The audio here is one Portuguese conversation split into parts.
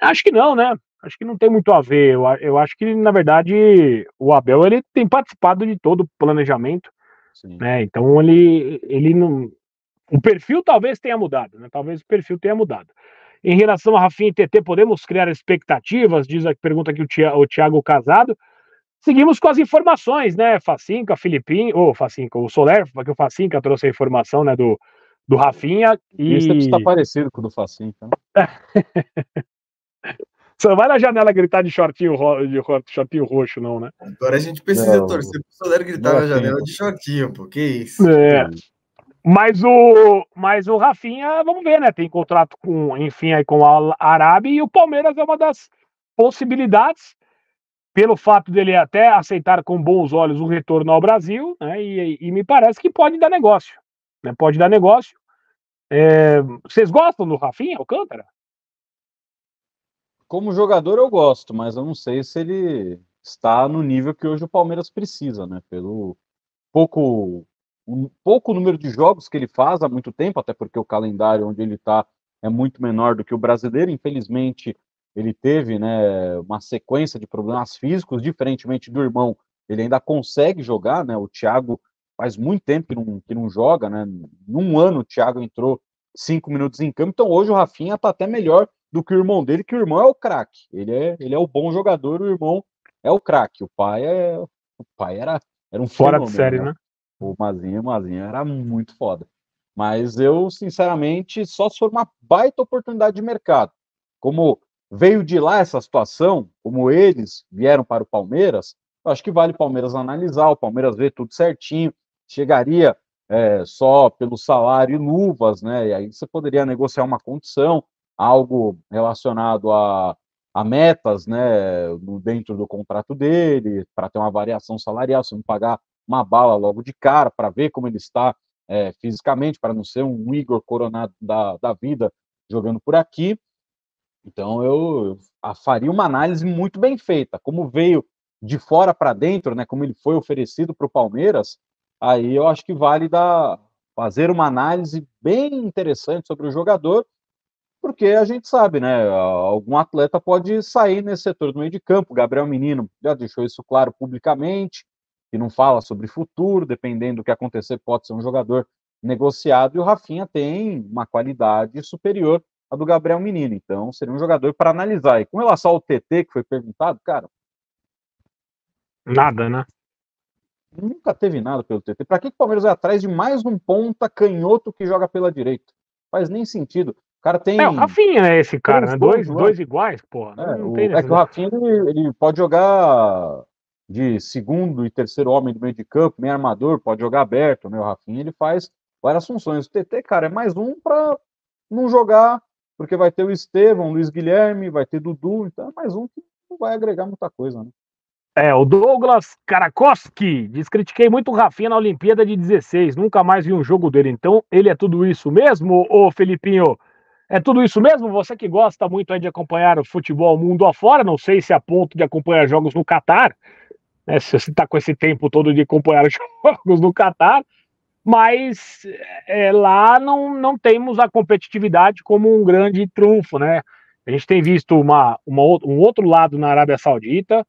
Acho que não, né? Acho que não tem muito a ver. Eu, eu acho que, na verdade, o Abel ele tem participado de todo o planejamento. Sim. Né? Então ele, ele não. O perfil talvez tenha mudado, né? Talvez o perfil tenha mudado. Em relação a Rafinha e TT, podemos criar expectativas? Diz a pergunta aqui o Tiago Casado. Seguimos com as informações, né? Facinca, Filipim, ou oh, Facinca, o Soler, porque o Facinca trouxe a informação, né, do, do Rafinha. É e... Isso está parecido com o do Facinca. Né? Você não vai na janela gritar de shortinho, ro... de shortinho roxo, não, né? Agora a gente precisa não. torcer pro Soler gritar não, na é janela sim. de shortinho, pô. Que isso? É. é. Mas o, mas o Rafinha, vamos ver, né? Tem contrato com, enfim, aí com a Arábia e o Palmeiras é uma das possibilidades, pelo fato dele até aceitar com bons olhos o retorno ao Brasil, né? E, e me parece que pode dar negócio, né? Pode dar negócio. É, vocês gostam do Rafinha Alcântara? como jogador eu gosto, mas eu não sei se ele está no nível que hoje o Palmeiras precisa, né? Pelo pouco um pouco número de jogos que ele faz há muito tempo, até porque o calendário onde ele está é muito menor do que o brasileiro. Infelizmente, ele teve né, uma sequência de problemas físicos, diferentemente do irmão, ele ainda consegue jogar, né? O Thiago faz muito tempo que não, que não joga, né? Num ano o Thiago entrou cinco minutos em campo, então hoje o Rafinha está até melhor do que o irmão dele, que o irmão é o craque. Ele é, ele é o bom jogador, o irmão é o craque. O pai é, o pai era, era um fora de série, né? né? O Mazinho, o Mazinho era muito foda. Mas eu, sinceramente, só se for uma baita oportunidade de mercado. Como veio de lá essa situação, como eles vieram para o Palmeiras, eu acho que vale o Palmeiras analisar, o Palmeiras ver tudo certinho, chegaria é, só pelo salário e luvas, né? E aí você poderia negociar uma condição, algo relacionado a, a metas né, dentro do contrato dele, para ter uma variação salarial, se não pagar uma bala logo de cara, para ver como ele está é, fisicamente, para não ser um Igor coronado da, da vida jogando por aqui. Então eu, eu faria uma análise muito bem feita. Como veio de fora para dentro, né, como ele foi oferecido para o Palmeiras, aí eu acho que vale da fazer uma análise bem interessante sobre o jogador porque a gente sabe, né? Algum atleta pode sair nesse setor do meio de campo. Gabriel Menino já deixou isso claro publicamente, que não fala sobre futuro, dependendo do que acontecer, pode ser um jogador negociado. E o Rafinha tem uma qualidade superior à do Gabriel Menino, então seria um jogador para analisar. E com relação ao TT, que foi perguntado, cara. Nada, né? Nunca teve nada pelo TT. Para que o Palmeiras vai atrás de mais um ponta canhoto que joga pela direita? Faz nem sentido. O cara tem. É, o Rafinha é esse cara, né? Dois, dois, dois iguais, pô É, não, o, é que o Rafinha ele, ele, pode jogar de segundo e terceiro homem do meio de campo, meio armador, pode jogar aberto, né? O Rafinha ele faz várias funções. O TT, cara, é mais um para não jogar, porque vai ter o Estevão, Luiz Guilherme, vai ter Dudu, então é mais um que não vai agregar muita coisa, né? É, o Douglas Karakowski diz: critiquei muito o Rafinha na Olimpíada de 16, nunca mais vi um jogo dele. Então, ele é tudo isso mesmo, ô Felipinho? É tudo isso mesmo? Você que gosta muito de acompanhar o futebol mundo afora, não sei se é a ponto de acompanhar jogos no Catar, né, se você está com esse tempo todo de acompanhar jogos no Catar, mas é, lá não, não temos a competitividade como um grande trunfo, né? A gente tem visto uma, uma, um outro lado na Arábia Saudita,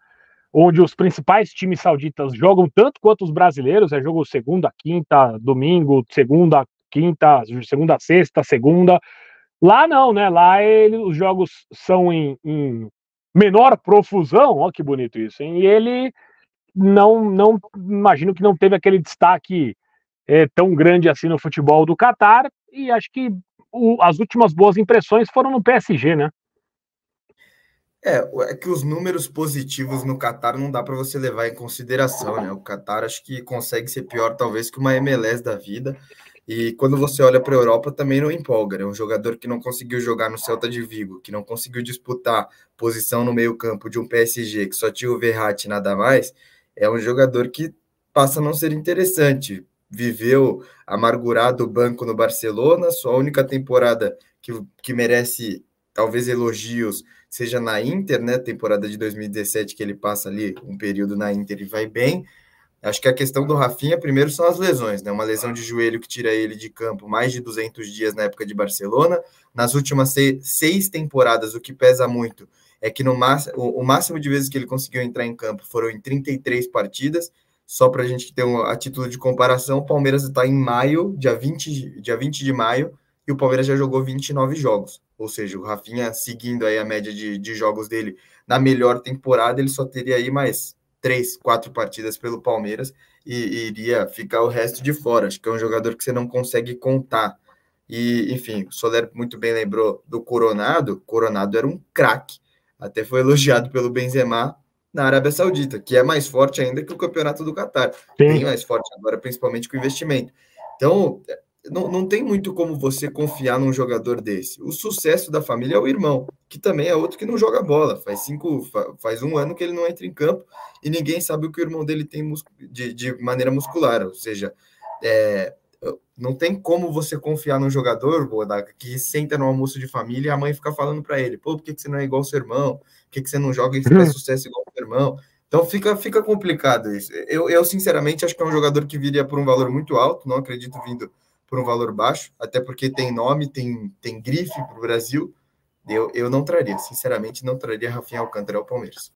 onde os principais times sauditas jogam tanto quanto os brasileiros, é jogo segunda, quinta, domingo, segunda, quinta, segunda, sexta, segunda Lá não, né? Lá ele, os jogos são em, em menor profusão, ó que bonito isso, hein? E ele não, não imagino que não teve aquele destaque é, tão grande assim no futebol do Catar, e acho que o, as últimas boas impressões foram no PSG, né? É, é que os números positivos no Catar não dá para você levar em consideração, né? O Catar acho que consegue ser pior talvez que uma MLS da vida. E quando você olha para a Europa, também não empolga. É um jogador que não conseguiu jogar no Celta de Vigo, que não conseguiu disputar posição no meio-campo de um PSG que só tinha o Verratti e nada mais. É um jogador que passa a não ser interessante. Viveu amargurado o banco no Barcelona, sua única temporada que, que merece talvez elogios seja na Inter, né? Temporada de 2017 que ele passa ali um período na Inter e vai bem Acho que a questão do Rafinha, primeiro, são as lesões, né? Uma lesão de joelho que tira ele de campo mais de 200 dias na época de Barcelona. Nas últimas seis temporadas, o que pesa muito é que no o máximo de vezes que ele conseguiu entrar em campo foram em 33 partidas. Só para a gente ter um, título de comparação, o Palmeiras está em maio, dia 20, dia 20 de maio, e o Palmeiras já jogou 29 jogos. Ou seja, o Rafinha, seguindo aí a média de, de jogos dele na melhor temporada, ele só teria aí mais três, quatro partidas pelo Palmeiras e, e, iria ficar o resto de fora. Acho que é um jogador que você não consegue contar. E, enfim, o Soler muito bem lembrou do Coronado. Coronado era um craque. Até foi elogiado pelo Benzema na Arábia Saudita, que é mais forte ainda que o Campeonato do Catar. Bem mais forte agora, principalmente com investimento. Então, não, não tem muito como você confiar num jogador desse. O sucesso da família é o irmão, que também é outro que não joga bola. Faz cinco, faz um ano que ele não entra em campo e ninguém sabe o que o irmão dele tem de, de maneira muscular. Ou seja, é, não tem como você confiar num jogador que senta no almoço de família e a mãe fica falando para ele: pô, por que, que você não é igual ao seu irmão? Por que, que você não joga e faz sucesso igual ao seu irmão? Então fica, fica complicado isso. Eu, eu, sinceramente, acho que é um jogador que viria por um valor muito alto, não acredito vindo por um valor baixo, até porque tem nome, tem, tem grife para o Brasil. Eu, eu não traria, sinceramente, não traria Rafinha Alcântara ao Palmeiras.